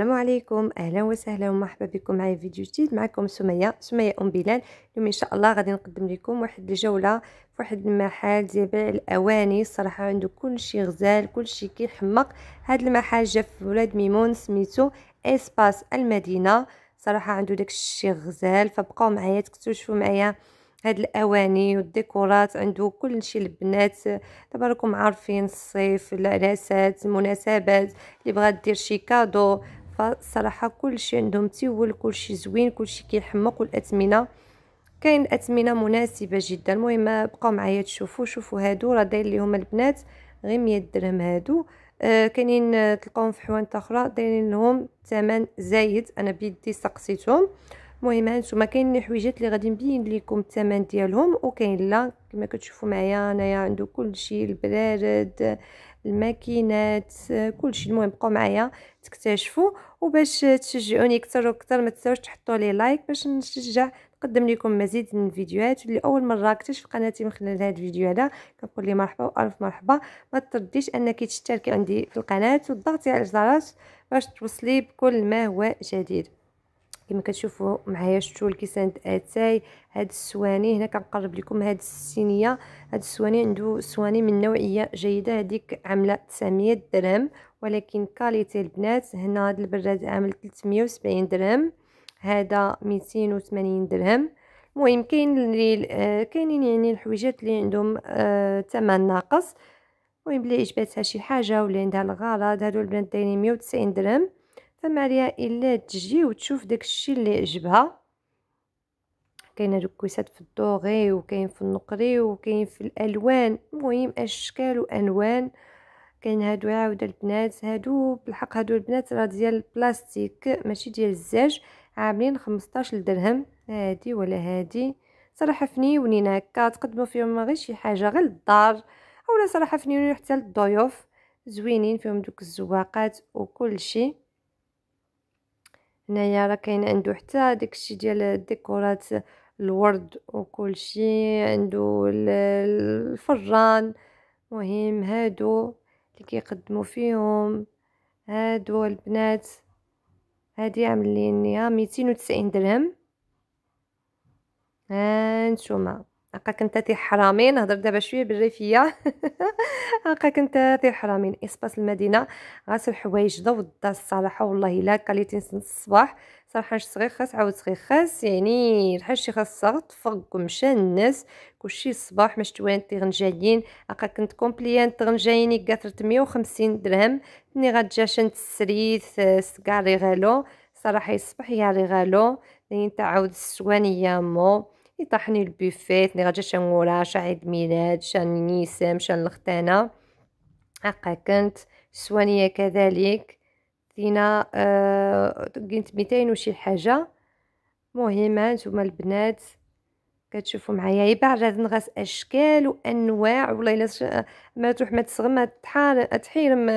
السلام عليكم اهلا وسهلا ومرحبا بكم معايا في فيديو جديد معكم سميه سميه ام بلال اليوم ان شاء الله غادي نقدم لكم واحد الجوله في واحد المحل ديال بيع الاواني الصراحه عنده كل شيء غزال كل شيء كيحمق هذا المحل جا في ولاد ميمون سميتو اسباس المدينه صراحه عنده داك الشيء غزال فبقاو معايا تكتشفوا معايا هاد الاواني والديكورات عنده كل شيء للبنات دابا راكم عارفين الصيف العراسات المناسبات اللي بغات دير شي كادو فالصراحه كلشي عندهم تيول كلشي زوين كلشي كيحمق والاثمنه كاين اثمنه مناسبه جدا المهم بقاو معايا تشوفوا شوفوا هادو راه داير ليهم البنات غير 100 درهم هادو آه كاينين آه، تلقاهم في حوانت اخرى دايرين لهم ثمن زايد انا بيدي سقسيتهم المهم هانتوما كاين حويجات اللي غادي نبين لكم الثمن ديالهم وكاين لا كما كتشوفوا معايا انايا عنده كلشي البرارد الماكينات كلشي المهم بقوا معايا تكتشفوا وباش تشجعوني اكثر واكثر ما تنساوش تحطوا لي لايك باش نشجع نقدم لكم مزيد من الفيديوهات اللي اول مره اكتشف قناتي من خلال هذا الفيديو هذا كنقول لي مرحبا والف مرحبا ما ترديش انك تشتركي عندي في القناه وتضغطي على الجرس باش توصلي بكل ما هو جديد كما كتشوفوا معايا الكيسان د اتاي هاد السواني هنا كنقرب لكم هاد السينيه هاد السواني عنده سواني من نوعيه جيده هذيك عامله 900 درهم ولكن كاليتي البنات هنا هاد البراد عامل 370 درهم هذا 280 درهم المهم كاين اللي آه، كاينين يعني الحويجات اللي عندهم ثمن آه، ناقص المهم اللي عجباتها شي حاجه ولا عندها الغرض هادو البنات دايرين 190 درهم عليها الا تجي وتشوف داكشي اللي عجبها كاين الكويسات كويسات في الدوغي وكاين في النقري وكاين في الالوان المهم اشكال وانوان كاين هادو عاود البنات هادو بالحق هادو البنات راه ديال البلاستيك ماشي ديال الزاج عاملين 15 درهم هادي ولا هادي صراحه فنيونين هكا تقدموا فيهم غير شي حاجه غير للدار اولا صراحه فنيونين حتى للضيوف زوينين فيهم دوك الزواقات وكل شيء هنايا راه كاين عنده حتى داكشي ديال الديكورات الورد وكلشي عنده الفران مهم هادو اللي كيقدموا فيهم هادو البنات هادي عاملين ليا 290 درهم ها نتوما هكاك كنت تي حرامين هضر دابا شويه بالريفيه هكاك كنت تي حرامين اسباس المدينه غاسل حوايج ضو الدار الصراحه والله الا كاليتي الصباح صراحه صغير خاص عاود صغير خاص يعني الحاج شي خاص تفرق ومشى الناس كلشي الصباح مشتوان تي غنجايين هكا كنت كومبليانت غنجايني كاثرت 150 درهم ملي غتجا شنت السريت كاع ريغالو صراحه الصباح يا ريغالو لين يعني تعاود السوانيه مو يطحني البوفيت ني غادي شنورا شا عيد ميلاد شا نيسام شا الختانه هكا كنت سوانيه كذلك دينا قلت آه ميتين وشي حاجه مهم هانتوما البنات كتشوفوا معايا يباع هاد النغاس اشكال وانواع والله الا ما تروح ما تسغم ما تحيرم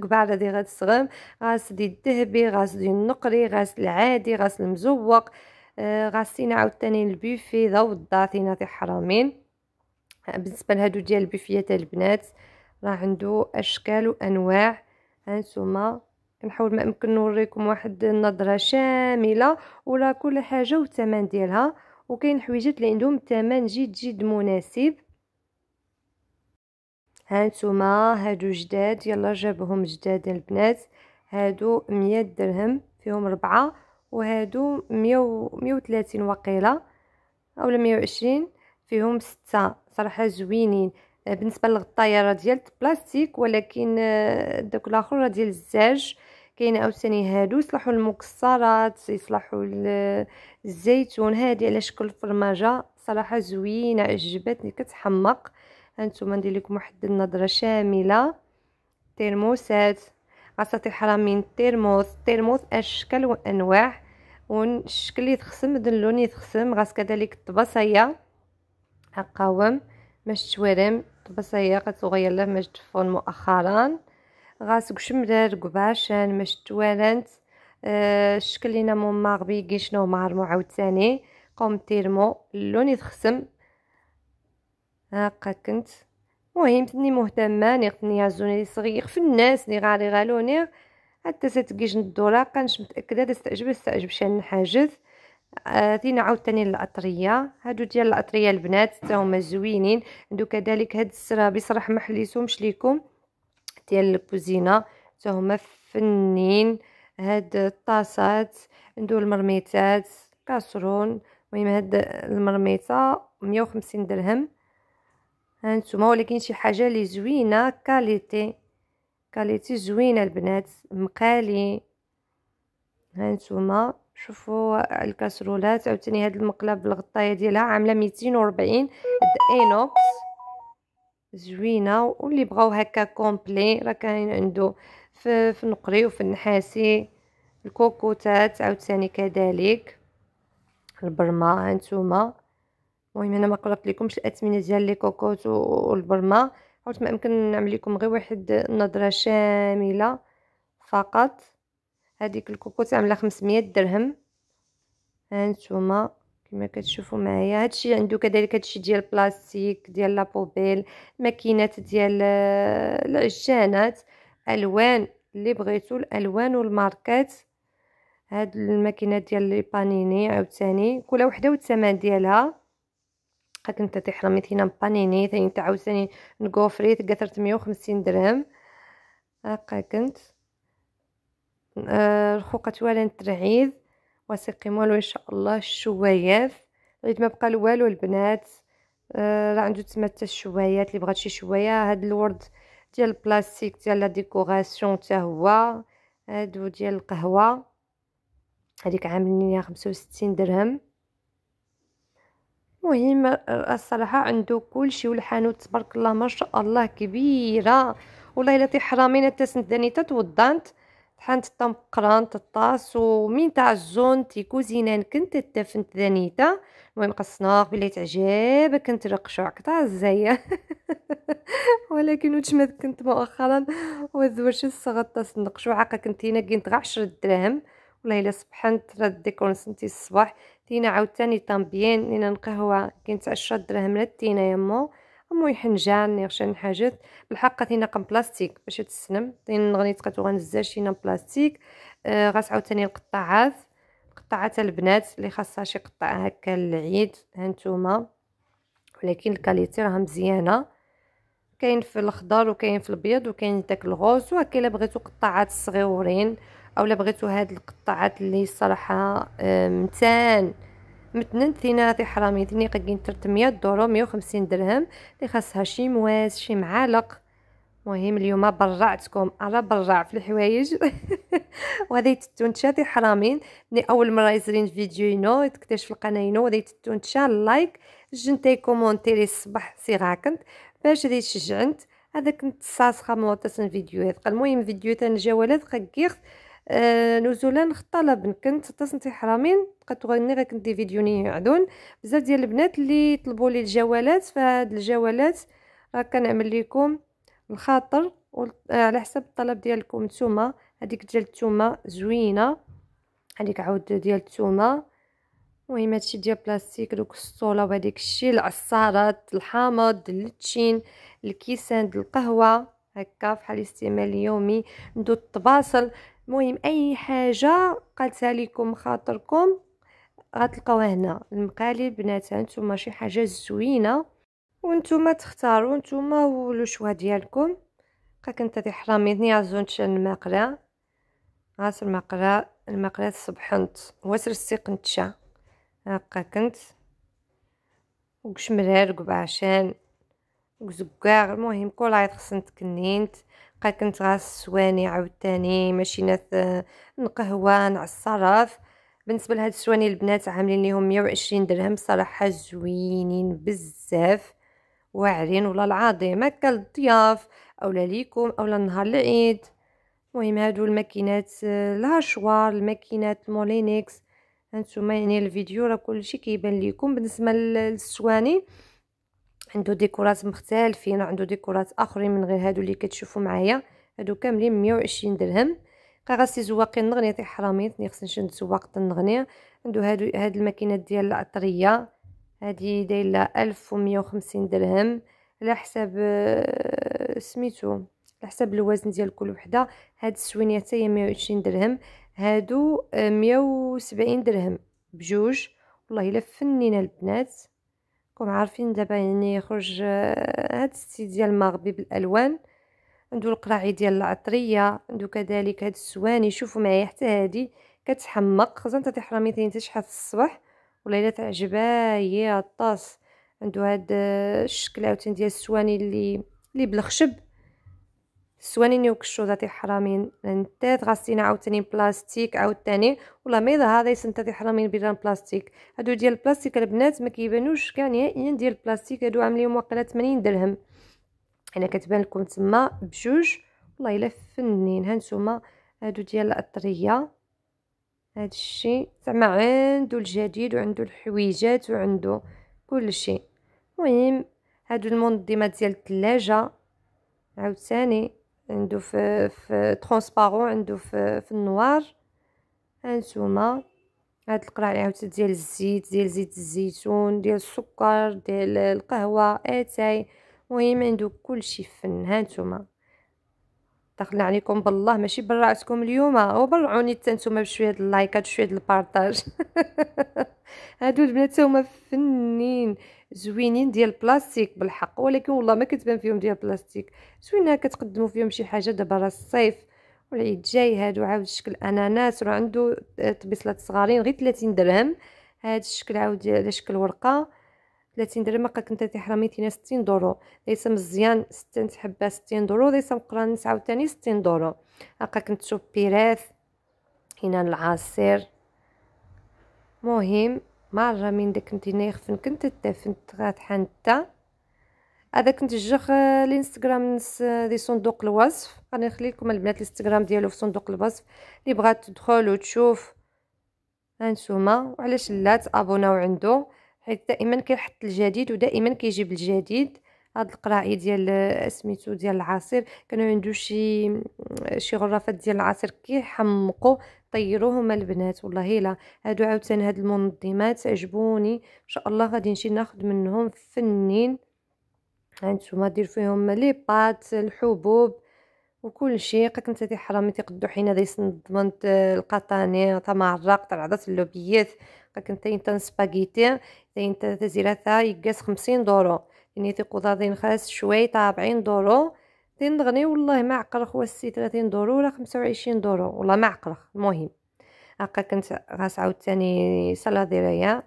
كبار هادي غتسغم غاس دي الذهبي غاس دي النقري غاس العادي غاس المزوق آه، غاسينا عاوتاني البوفي ضو الداثينه تاع حرامين آه، بالنسبه لهادو ديال البوفيات البنات راه عنده اشكال وانواع هانتوما نحاول ما امكن نوريكم واحد النظره شامله ولا كل حاجه والثمن ديالها وكاين حويجات اللي عندهم ثمن جد جد مناسب هانتوما هادو جداد يلا جابهم جداد البنات هادو مية درهم فيهم ربعة وهادو مية مية تلاتين وقيله اولا مية عشرين فيهم ستة صراحه زوينين آه، بالنسبه للغطايه راه ديال البلاستيك ولكن آه، داك الاخر راه ديال الزاج كاين عاوتاني هادو يصلحوا المكسرات يصلحوا الزيتون هادي على شكل فرماجه صراحه زوينه عجبتني كتحمق هانتوما ندير لكم واحد النظره شامله ترموسات عصاتي الحرامين تيرموس تيرموس اشكال وانواع والشكل يتخسم اللون يتخسم غاس كذلك الطباسيه قاوم باش تشوارم الطباسيه قتصوغ يلا ماش تفون مؤخرا غاس قشمرار قباشان ماش توالنت أه الشكل لينا مو مغربي كيشنو معرمو عاوتاني قوم تيرمو اللون يتخسم هاكا كنت مهم تني مهتمه نيقتني عزوني صغير في الناس لي غالي غالونيغ حتى ستكيج الدولاقه نش متاكده تستعجب استعجب شان حاجز عطينا آه عاوتاني الاطريه هادو ديال الاطريه البنات حتى هما زوينين عندو كذلك هاد السرابي صراحه ما حليتهمش ليكم ديال الكوزينه حتى هما فنين هاد الطاسات عندو المرميتات كاسرون المهم هاد المرميطه 150 درهم هانتوما ولكن شي حاجه لي زوينه كاليتي كاليتي زوينه البنات مقالي هانتوما شوفوا الكاسرولات عاوتاني هاد المقلب بالغطايه ديالها عامله 240 اينوكس زوينه واللي بغاو هكا كومبلي راه كاين عنده في, في النقري وفي النحاسي الكوكوتات عاوتاني كذلك البرمه هانتوما المهم انا ما قلت لكمش الاثمنه ديال لي كوكوت والبرما حاولت ما امكن نعمل لكم غير واحد النظره شامله فقط هذيك الكوكوت عامله 500 درهم ها نتوما كما كتشوفوا معايا هادشي عنده كذلك هادشي ديال البلاستيك ديال لابوبيل ماكينات ديال آه، العجانات الوان اللي بغيتو الالوان والماركات هاد الماكينات ديال لي بانيني عاوتاني كل وحده والثمن ديالها قد انت تحرمي هنا بانيني ثاني نتا عاوتاني نكوفري تقاثرت مية وخمسين درهم هاكا كنت آه الخوقة توالا نترعيد واسقي مولو ان شاء الله الشوايات غير ما بقى والو البنات آه، راه عندو تما حتى الشوايات اللي بغات شي شوايه هاد الورد ديال البلاستيك ديال لا ديكوراسيون حتى هو هادو ديال القهوه هذيك عاملين ليا 65 درهم مهم الصراحه عنده كلشي والحانوت تبارك الله ما شاء الله كبيره والله الا حرامين حتى سنداني توضنت طحنت الطمقران الطاس ومين تاع تي تيكوزينان كنت تدفنت دانيتا المهم قصناق بلي تعجبك كنت رقشوع قطع الزايا ولكن واش ما كنت مؤخرا وزوج الصغط تسنقشوع كنت هنا كنت غا 10 دراهم والله الا سبحان ترى ديكور الصباح تينا عاوتاني طامبيان لينا القهوه كانت 10 دراهم لتينا تينا يمو امو يحنجان يغشان حاجات بالحق تينا قم بلاستيك باش تسنم تينا غنيت قد غنزاش تينا بلاستيك آه غاس عاوتاني القطاعات القطاعات البنات اللي خاصها شي قطعه هكا للعيد هانتوما ولكن الكاليتي راها مزيانه كاين في الخضر وكاين في البيض وكاين داك الغوز وكاين الا بغيتو قطاعات صغيورين اولا بغيتو هاد القطاعات اللي الصراحه متان متنن ثيناتي حرامي ثني ترت مية دورو مية وخمسين درهم اللي خاصها شي مواس شي معالق مهم اليوم برعتكم انا برع في الحوايج وهذه التونتشا حرامين ملي اول مره يزرين فيديو ينو تكتشف القناه ينو هذه التونتشا لايك جنتي كومونتيري الصباح كنت باش هذه شجعنت هذاك نتصاصخه موطس فيديوهات المهم فيديو تنجاولات خكيخت آه، نزولا نزولا طلب كنت تصنتي حرامين بقات غني غير كنت دي فيديو عدون بزاف ديال البنات اللي طلبوا لي الجوالات فهاد الجوالات راه كنعمل لكم الخاطر آه، على حسب الطلب ديالكم نتوما هذيك ديال التومه زوينه هذيك عاود ديال التومه المهم هادشي ديال بلاستيك دوك الصوله وهاديك الشي العصارات الحامض اللتشين الكيسان القهوه هكا فحال الاستعمال اليومي ندو الطباصل المهم اي حاجه قالتها لكم خاطركم غتلقاوها هنا المقالب بنات نتوما شي حاجه زوينه وانتوما تختاروا نتوما ولو شوا ديالكم بقا كنت هادي حراميتني عزون تشان المقرا غاس المقرا المقرا صبحنت واسر السيقنت شا هاكا كنت وكش مرار قبعشان وزكاغ المهم كل عيط خصنت كنينت بقى كنت غا السواني عاوتاني ماشي ناس آه، نقهوى نعصرف بالنسبه لهاد السواني البنات عاملين ليهم 120 درهم صراحه زوينين بزاف واعرين ولا العظيم هكا للضياف اولا ليكم اولا نهار العيد المهم هادو الماكينات الهاشوار آه، الماكينات مولينيكس هانتوما يعني الفيديو راه كلشي كيبان ليكم بالنسبه للسواني عنده ديكورات مختلفين عنده ديكورات اخرين من غير هادو اللي كتشوفوا معايا هادو كاملين 120 درهم كا زواقي نغني تي حراميت خصني نشد سواق النغنية عنده هادو هاد الماكينات ديال العطريه هادي دايله 1150 درهم على حساب آه، سميتو على حساب الوزن ديال كل وحده هاد السوينيه حتى هي 120 درهم هادو 170 آه، درهم بجوج والله الا فنينا البنات كون عارفين دابا يعني يخرج آه، هاد الستي ديال المغربي بالالوان عنده القراعي ديال العطريه عنده كذلك هاد السواني شوفوا معايا حتى هادي كتحمق انت تحرمي ثاني تشحال في الصباح ولا الا تعجبها هي الطاس عنده هاد آه، الشكل عاوتاني ديال السواني اللي اللي بالخشب ذاتي حرامين الحرامين انتات عاو عاوتاني بلاستيك عاوتاني ولا ميضا هذا تاتي حرامين بيران بلاستيك هادو ديال البلاستيك البنات ما كيبانوش كاع نهائيا ديال البلاستيك هادو عاملين واقيلا 80 درهم انا كتبان لكم تما بجوج والله الا فنين هانتوما هادو ديال الاطريه هاد الشيء زعما عنده الجديد وعنده الحويجات وعنده كل شيء المهم هادو المنظمات ديال الثلاجه عاوتاني عنده في في ترونسبارون عنده في, في النوار هانتوما هاد القرعه عاوتاني ديال الزيت ديال زيت الزيتون ديال السكر ديال القهوه اتاي المهم عنده كلشي فن هانتوما دخلنا عليكم بالله ماشي برعتكم اليوم وبرعوني حتى نتوما بشويه ديال اللايكات شويه ديال البارطاج هادو البنات هما فنين زوينين ديال البلاستيك بالحق ولكن والله ما كتبان فيهم ديال البلاستيك زوينه كتقدموا فيهم شي حاجه دابا راه الصيف والعيد جاي هادو عاود شكل اناناس راه عنده طبيصلات صغارين غير 30 درهم هاد الشكل عاود على شكل ورقه 30 درهم قالك انت تيحرا 260 دورو ليس مزيان 6 حبه 60 دورو ليس مقرانيس عاوتاني 60 دورو هاكا كنت تشوف بيراث هنا العصير مهم مره من داك كنت هنا يخفن كنت تدفنت تغات حتى هذا كنت جخ الانستغرام آه، آه، دي صندوق الوصف غادي نخلي لكم البنات الانستغرام ديالو في صندوق الوصف اللي بغات تدخل وتشوف هانتوما وعلاش لا تابوناو عنده حيت دائما كيحط الجديد ودائما كيجيب الجديد هاد القراعي ديال سميتو ديال العصير كانوا عندو شي شي غرفات ديال العصير كيحمقوا طيروه البنات والله الا هادو عاوتاني هاد المنظمات عجبوني ان شاء الله غادي نمشي ناخذ منهم فنين هانتوما دير فيهم لي بات الحبوب وكل شيء قلت انت دي حرامي تيقدو حين دي يسنضمن القطاني تمرق ترعضت اللوبيات قلت انت انت سباغيتي انت تزيرتها يقاس خمسين دورو يعني تيقو دين خاص شوي طابعين دورو دين دغني والله ما خوا واسي تلاتين دورو ولا خمسة وعشرين دورو والله ما عقل المهم هاكا كنت غاس عاوتاني صلاة ديرايا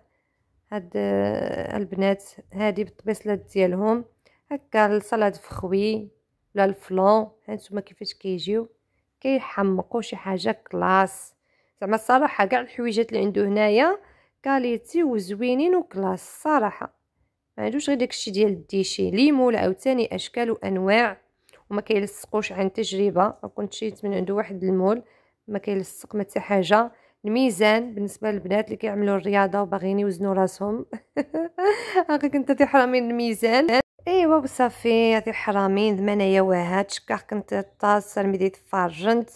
هاد البنات هادي بالطبيصلات ديالهم هاكا الصلاة فخوي ولا الفلون هانتوما كيفاش كيجيو كيحمقو شي حاجه كلاس زعما الصراحه كاع الحويجات اللي عندو هنايا كاليتي وزوينين وكلاس صراحه ما عندوش غير داكشي ديال الديشي ليمو عاوتاني اشكال وانواع وما كيلصقوش عن تجربه كنت شريت من عنده واحد المول ما كيلصق ما حتى حاجه الميزان بالنسبه للبنات اللي كيعملوا الرياضه وباغيين يوزنوا راسهم هاكا كنت تحرمين الميزان ايوا وصافي هذه الحرامين ثمانية واهات شكاح كنت طاس المدي تفرجنت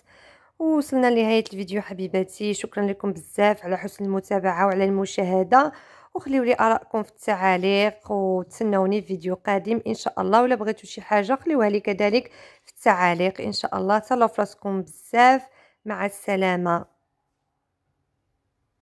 ووصلنا لنهايه الفيديو حبيباتي شكرا لكم بزاف على حسن المتابعه وعلى المشاهده وخليو لي ارائكم في التعاليق وتسناوني في فيديو قادم ان شاء الله ولا بغيتو شي حاجه خليوها لي كذلك في التعاليق ان شاء الله تهلاو فراسكم بزاف مع السلامه